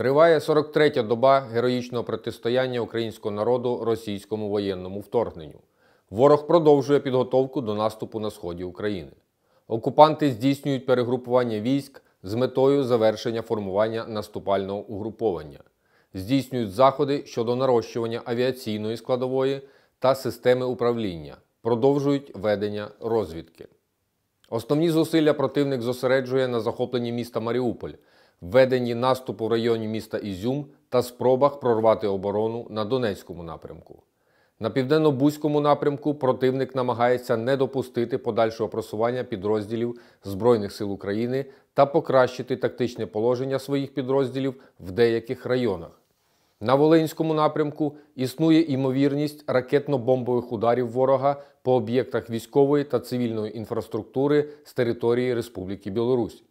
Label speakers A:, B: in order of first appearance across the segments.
A: Триває 43-я доба героїчного протистояння українського народу російському воєнному вторгненню. Ворог продовжує підготовку до наступу на сході України. Окупанти здійснюють перегрупування військ з метою завершення формування наступального угруповання, здійснюють заходи щодо нарощування авіаційної складової та системи управління, продовжують ведення розвідки. Основні зусилля противник зосереджує на захопленні міста Маріуполь введенні наступу в районі міста Ізюм та спробах прорвати оборону на Донецькому напрямку. На південно-бузькому напрямку противник намагається не допустити подальшого просування підрозділів Збройних сил України та покращити тактичне положення своїх підрозділів в деяких районах. На Волинському напрямку існує імовірність ракетно-бомбових ударів ворога по об'єктах військової та цивільної інфраструктури з території Республіки Білорусь.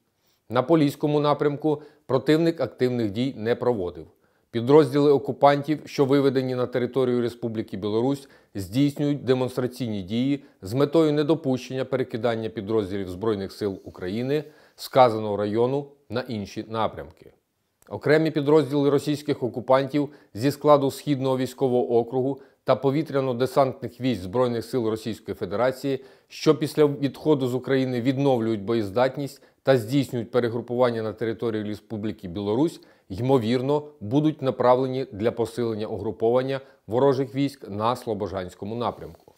A: На Поліському напрямку противник активних дій не проводив. Підрозділи окупантів, що виведені на територію Республіки Білорусь, здійснюють демонстраційні дії з метою недопущення перекидання підрозділів Збройних сил України сказаного району на інші напрямки. Окремі підрозділи російських окупантів зі складу Східного військового округу та повітряно-десантних військ Збройних сил Російської Федерації, що після відходу з України відновлюють боєздатність та здійснюють перегрупування на території Республіки Білорусь, ймовірно, будуть направлені для посилення угруповання ворожих військ на Слобожанському напрямку.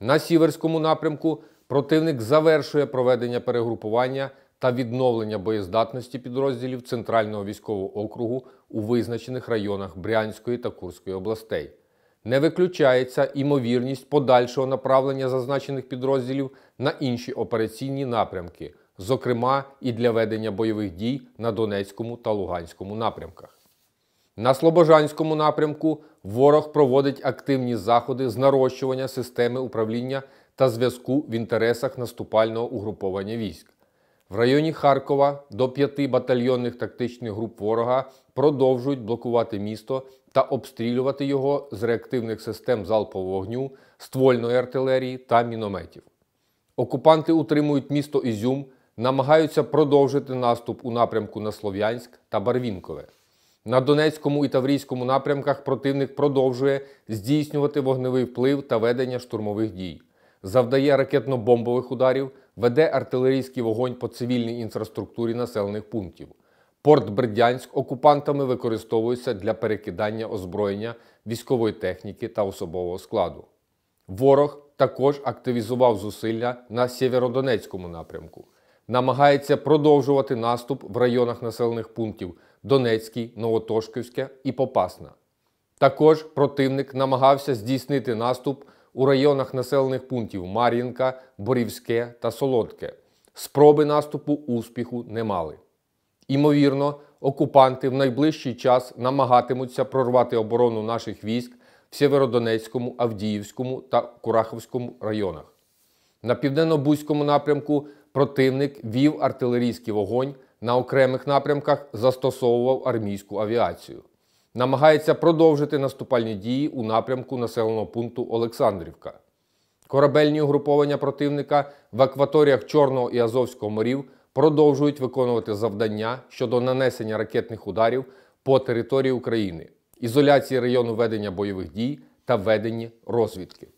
A: На Сіверському напрямку противник завершує проведення перегрупування та відновлення боєздатності підрозділів Центрального військового округу у визначених районах Брянської та Курської областей. Не виключається імовірність подальшого направлення зазначених підрозділів на інші операційні напрямки, зокрема і для ведення бойових дій на Донецькому та Луганському напрямках. На Слобожанському напрямку ворог проводить активні заходи з нарощування системи управління та зв'язку в інтересах наступального угруповання військ. В районі Харкова до п'яти батальйонних тактичних груп ворога продовжують блокувати місто та обстрілювати його з реактивних систем залпового вогню, ствольної артилерії та мінометів. Окупанти утримують місто Ізюм, намагаються продовжити наступ у напрямку на Слов'янськ та Барвінкове. На Донецькому і Таврійському напрямках противник продовжує здійснювати вогневий вплив та ведення штурмових дій, завдає ракетно-бомбових ударів веде артилерійський вогонь по цивільній інфраструктурі населених пунктів. Порт Бердянськ окупантами використовується для перекидання озброєння військової техніки та особового складу. Ворог також активізував зусилля на Сєвєродонецькому напрямку, намагається продовжувати наступ в районах населених пунктів Донецький, Новотошківське і Попасна. Також противник намагався здійснити наступ у районах населених пунктів Мар'їнка, Борівське та Солодке. Спроби наступу успіху не мали. Імовірно, окупанти в найближчий час намагатимуться прорвати оборону наших військ в Сєвєродонецькому, Авдіївському та Кураховському районах. На південно-бузькому напрямку противник вів артилерійський вогонь, на окремих напрямках застосовував армійську авіацію намагається продовжити наступальні дії у напрямку населеного пункту Олександрівка. Корабельні угруповання противника в акваторіях Чорного і Азовського морів продовжують виконувати завдання щодо нанесення ракетних ударів по території України, ізоляції району ведення бойових дій та ведення розвідки.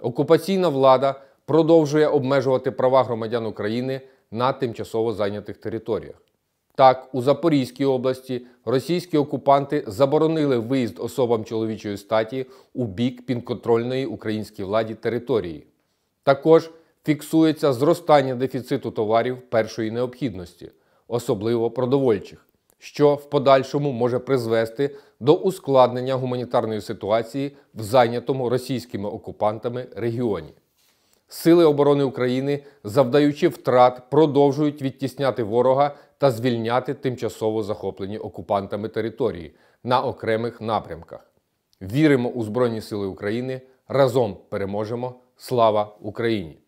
A: Окупаційна влада продовжує обмежувати права громадян України на тимчасово зайнятих територіях. Так, у Запорізькій області російські окупанти заборонили виїзд особам чоловічої статі у бік підконтрольної українській владі території. Також фіксується зростання дефіциту товарів першої необхідності, особливо продовольчих, що в подальшому може призвести до ускладнення гуманітарної ситуації в зайнятому російськими окупантами регіоні. Сили оборони України, завдаючи втрат, продовжують відтісняти ворога та звільняти тимчасово захоплені окупантами території на окремих напрямках. Віримо у Збройні Сили України. Разом переможемо! Слава Україні!